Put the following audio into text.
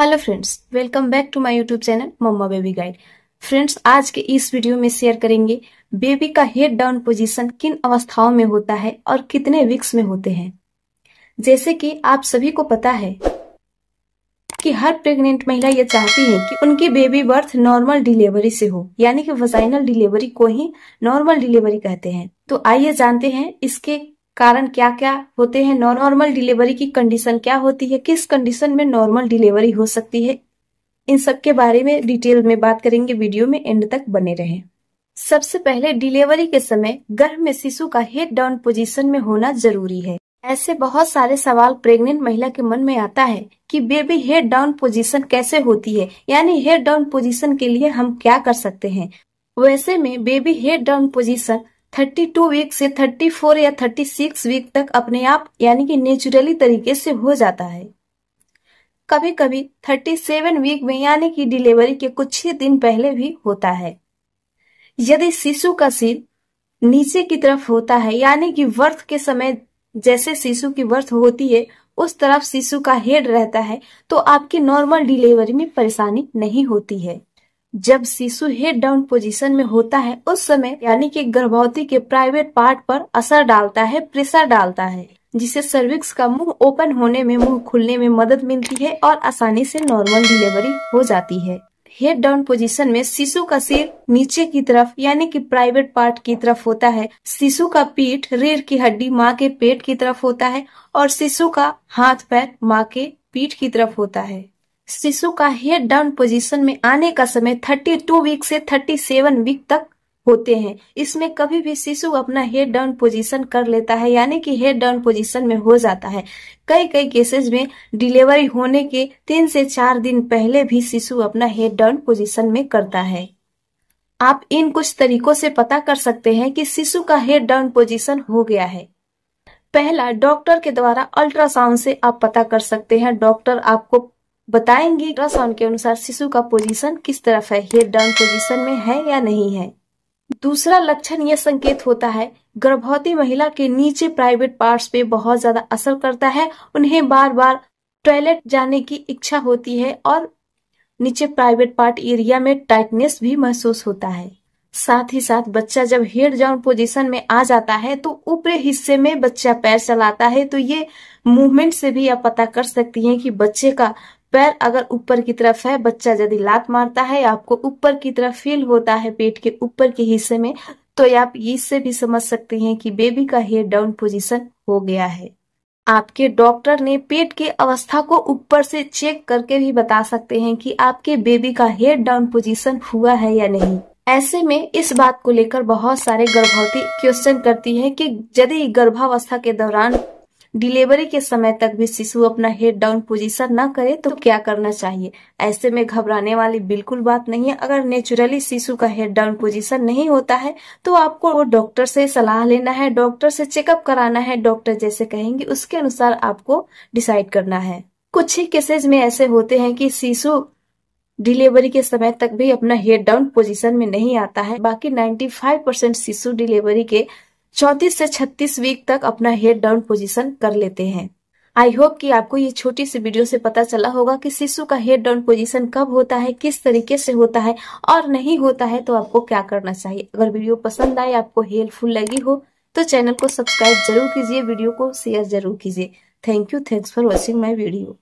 hello friends welcome back to my YouTube channel mamma baby guide friends आज के इस video में share करेंगे बेबी का हेड डाउन पोजीशन किन अवस्थाओं में होता है और कितने वीक्स में होते हैं जैसे कि आप सभी को पता है कि हर प्रेग्नेंट महिला ये चाहती है कि उनकी बेबी बर्थ नॉर्मल डिलीवरी से हो यानी कि वजाइनल डिलीवरी को ही नॉर्मल डिलीवरी कहते हैं तो आइए जानते हैं इसके कारण क्या क्या होते हैं नॉन नॉर्मल डिलीवरी की कंडीशन क्या होती है किस कंडीशन में नॉर्मल डिलीवरी हो सकती है इन सब के बारे में डिटेल में बात करेंगे वीडियो में एंड तक बने रहे सबसे पहले डिलीवरी के समय गर्भ में शिशु का हेड डाउन पोजीशन में होना जरूरी है ऐसे बहुत सारे सवाल प्रेग्नेंट महिला के मन में आता है कि बेबी हेड डाउन पोजीशन कैसे होती है यानी हेड डाउन पोजीशन के लिए हम क्या कर सकते हैं वैसे में baby head down position 32 week से 34 या 36 वीक तक अपने आप यानी कि नेचुरली तरीके से हो जाता है कभी कभी 37 वीक में यानी कि डिलीवरी के कुछ ही दिन पहले भी होता है यदि शिशु का सिर नीचे की तरफ होता है यानी कि वर्थ के समय जैसे शिशु की वर्थ होती है उस तरफ शिशु का हेड रहता है तो आपकी नॉर्मल डिलीवरी में परेशानी नहीं होती है जब शिशु हेड डाउन पोजीशन में होता है उस समय यानी कि गर्भवती के प्राइवेट पार्ट पर असर डालता है प्रेशर डालता है जिसे सर्विक्स का मुंह ओपन होने में मुंह खुलने में मदद मिलती है और आसानी से नॉर्मल डिलीवरी हो जाती है हेड डाउन पोजीशन में शिशु का सिर नीचे की तरफ यानी कि प्राइवेट पार्ट की तरफ होता है शिशु का पीठ रीढ़ की हड्डी माँ के पेट की तरफ होता है और शिशु का हाथ पैर माँ के पीठ की तरफ होता है शिशु का हेड डाउन पोजीशन में आने का समय 32 वीक से 37 वीक तक होते हैं इसमें कभी भी शिशु अपना हेड डाउन पोजीशन कर लेता है यानी कि हेड डाउन पोजीशन में हो जाता है कई कई केसेस में डिलीवरी होने के तीन से चार दिन पहले भी शिशु अपना हेड डाउन पोजीशन में करता है आप इन कुछ तरीकों से पता कर सकते हैं कि शिशु का हेड डाउन पोजीशन हो गया है पहला डॉक्टर के द्वारा अल्ट्रासाउंड से आप पता कर सकते हैं डॉक्टर आपको बताएंगे अल्ट्रासाउंड के अनुसार शिशु का पोजीशन किस तरफ है हेड डाउन पोजीशन में है या नहीं है दूसरा लक्षण यह संकेत होता है गर्भवती महिला के नीचे प्राइवेट पार्ट्स पे बहुत ज्यादा असर करता है उन्हें बार बार टॉयलेट जाने की इच्छा होती है और नीचे प्राइवेट पार्ट एरिया में टाइटनेस भी महसूस होता है साथ ही साथ बच्चा जब हेड डाउन पोजीशन में आ जाता है तो ऊपरे हिस्से में बच्चा पैर चलाता है तो ये मूवमेंट से भी आप पता कर सकती हैं कि बच्चे का पैर अगर ऊपर की तरफ है बच्चा यदि लात मारता है आपको ऊपर की तरफ फील होता है पेट के ऊपर के हिस्से में तो आप इससे भी समझ सकते हैं कि बेबी का हेयर डाउन पोजीशन हो गया है आपके डॉक्टर ने पेट की अवस्था को ऊपर से चेक करके भी बता सकते हैं कि आपके बेबी का हेयर डाउन पोजीशन हुआ है या नहीं ऐसे में इस बात को लेकर बहुत सारे गर्भवती क्वेश्चन करती है कि यदि गर्भावस्था के दौरान डिलीवरी के समय तक भी शिशु अपना हेड डाउन पोजीशन न करे तो क्या करना चाहिए ऐसे में घबराने वाली बिल्कुल बात नहीं है अगर नेचुरली शिशु का हेड डाउन पोजीशन नहीं होता है तो आपको डॉक्टर से सलाह लेना है डॉक्टर से चेकअप कराना है डॉक्टर जैसे कहेंगे उसके अनुसार आपको डिसाइड करना है कुछ ही केसेज में ऐसे होते हैं की शिशु डिलीवरी के समय तक भी अपना हेड डाउन पोजीशन में नहीं आता है बाकी 95 परसेंट शिशु डिलीवरी के 34 से छत्तीस वीक तक अपना हेड डाउन पोजीशन कर लेते हैं आई होप कि आपको ये छोटी सी वीडियो से पता चला होगा कि शिशु का हेड डाउन पोजीशन कब होता है किस तरीके से होता है और नहीं होता है तो आपको क्या करना चाहिए अगर वीडियो पसंद आए आपको हेल्पफुल लगी हो तो चैनल को सब्सक्राइब जरूर कीजिए वीडियो को शेयर जरूर कीजिए thank you thanks for watching my video